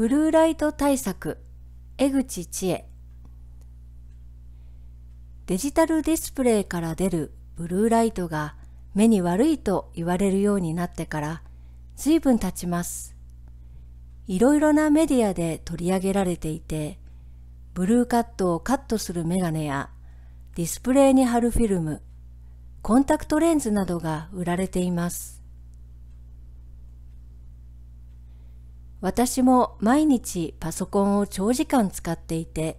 ブルーライト対策江口千恵デジタルディスプレイから出るブルーライトが目に悪いと言われるようになってから随分経ちますいろいろなメディアで取り上げられていてブルーカットをカットするメガネやディスプレイに貼るフィルムコンタクトレンズなどが売られています私も毎日パソコンを長時間使っていて、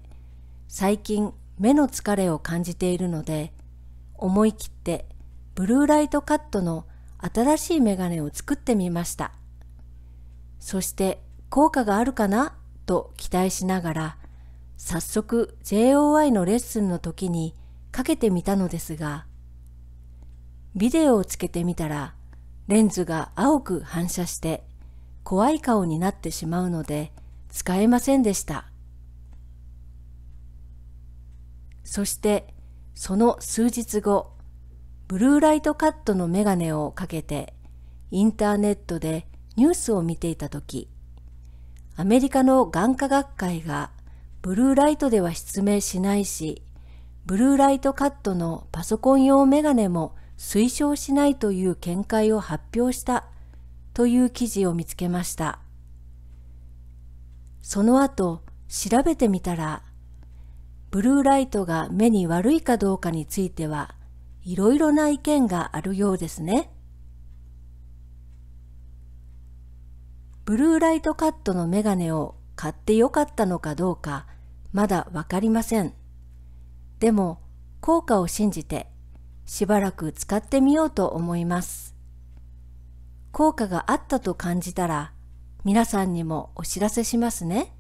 最近目の疲れを感じているので、思い切ってブルーライトカットの新しいメガネを作ってみました。そして効果があるかなと期待しながら、早速 JOI のレッスンの時にかけてみたのですが、ビデオをつけてみたらレンズが青く反射して怖い顔になってしまうので使えませんでした。そしてその数日後、ブルーライトカットのメガネをかけてインターネットでニュースを見ていた時、アメリカの眼科学会がブルーライトでは失明しないし、ブルーライトカットのパソコン用メガネも推奨しないという見解を発表したという記事を見つけました。その後、調べてみたら、ブルーライトが目に悪いかどうかについては、いろいろな意見があるようですね。ブルーライトカットのメガネを買ってよかったのかどうか、まだわかりません。でも、効果を信じて、しばらく使ってみようと思います。効果があったと感じたら皆さんにもお知らせしますね。